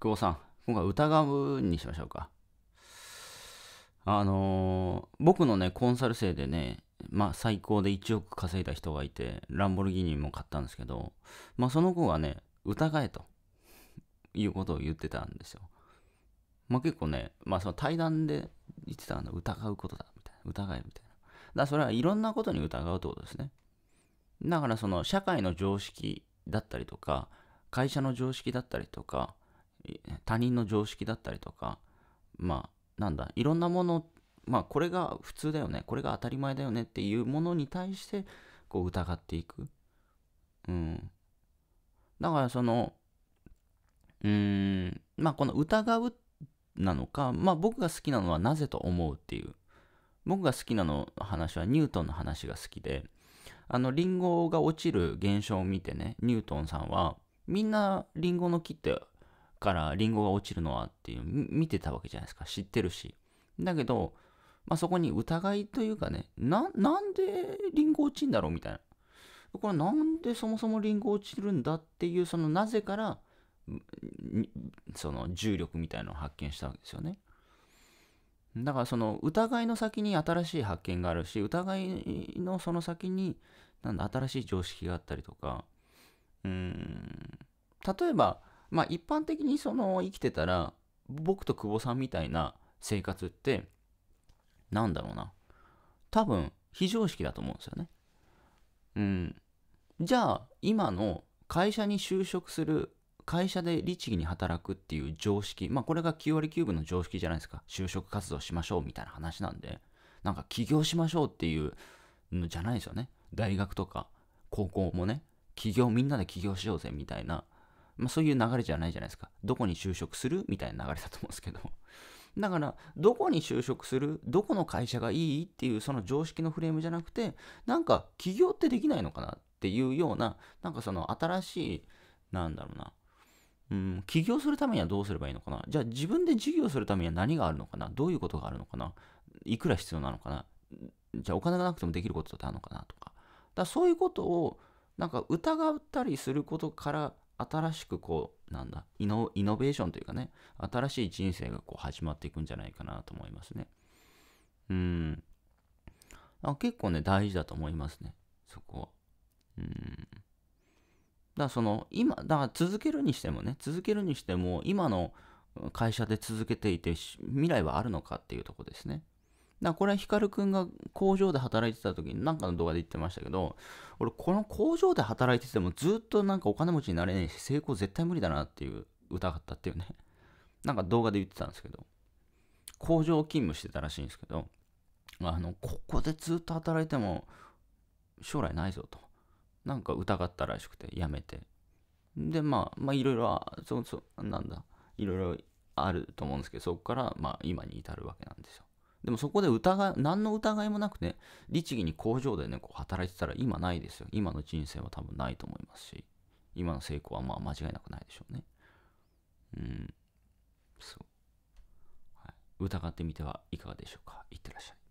久保さん、今回疑うにしましょうか。あのー、僕のね、コンサル生でね、まあ最高で1億稼いだ人がいて、ランボルギーニも買ったんですけど、まあその子がね、疑えということを言ってたんですよ。まあ結構ね、まあその対談で言ってたの疑うことだ、みたいな。疑え、みたいな。だからそれはいろんなことに疑うってことですね。だからその社会の常識だったりとか、会社の常識だったりとか、他人の常識だったりとかまあなんだいろんなものまあこれが普通だよねこれが当たり前だよねっていうものに対してこう疑っていくうんだからそのうんまあこの疑うなのかまあ僕が好きなのはなぜと思うっていう僕が好きなの話はニュートンの話が好きであのリンゴが落ちる現象を見てねニュートンさんはみんなリンゴの木ってからリンゴが落ちるのはっていう、見てたわけじゃないですか。知ってるし。だけど、まあ、そこに疑いというかね、な、なんでリンゴ落ちんだろうみたいな。これなんでそもそもリンゴ落ちるんだっていう、そのなぜから、その重力みたいなのを発見したわけですよね。だからその疑いの先に新しい発見があるし、疑いのその先に、なんだ、新しい常識があったりとか、うん、例えば、まあ一般的にその生きてたら僕と久保さんみたいな生活ってなんだろうな多分非常識だと思うんですよね。うん。じゃあ今の会社に就職する会社で律儀に働くっていう常識まあこれが9割9分の常識じゃないですか就職活動しましょうみたいな話なんでなんか起業しましょうっていうのじゃないですよね大学とか高校もね起業みんなで起業しようぜみたいなまあ、そういう流れじゃないじゃないですか。どこに就職するみたいな流れだと思うんですけど。だから、どこに就職する、どこの会社がいいっていうその常識のフレームじゃなくて、なんか起業ってできないのかなっていうような、なんかその新しい、なんだろうな、うん、起業するためにはどうすればいいのかなじゃあ自分で事業するためには何があるのかなどういうことがあるのかないくら必要なのかなじゃあお金がなくてもできることってあるのかなとか。だそういうことをなんか疑ったりすることから新しくこう、なんだイノ、イノベーションというかね、新しい人生がこう始まっていくんじゃないかなと思いますね。うん。あ結構ね、大事だと思いますね、そこは。うん。だからその、今、だから続けるにしてもね、続けるにしても、今の会社で続けていて、未来はあるのかっていうとこですね。なこれはヒカルくんが工場で働いてた時になんかの動画で言ってましたけど、俺この工場で働いててもずっとなんかお金持ちになれねえし、成功絶対無理だなっていう疑ったっていうね。なんか動画で言ってたんですけど、工場勤務してたらしいんですけど、あの、ここでずっと働いても将来ないぞと。なんか疑ったらしくて、やめて。で、まあ、まあいろいろ、そうそう、なんだ、いろいろあると思うんですけど、そこからまあ今に至るわけなんですよ。でもそこで疑い、何の疑いもなくね、律儀に工場でね、こう働いてたら今ないですよ。今の人生は多分ないと思いますし、今の成功はまあ間違いなくないでしょうね。うん。そう。はい、疑ってみてはいかがでしょうか。いってらっしゃい。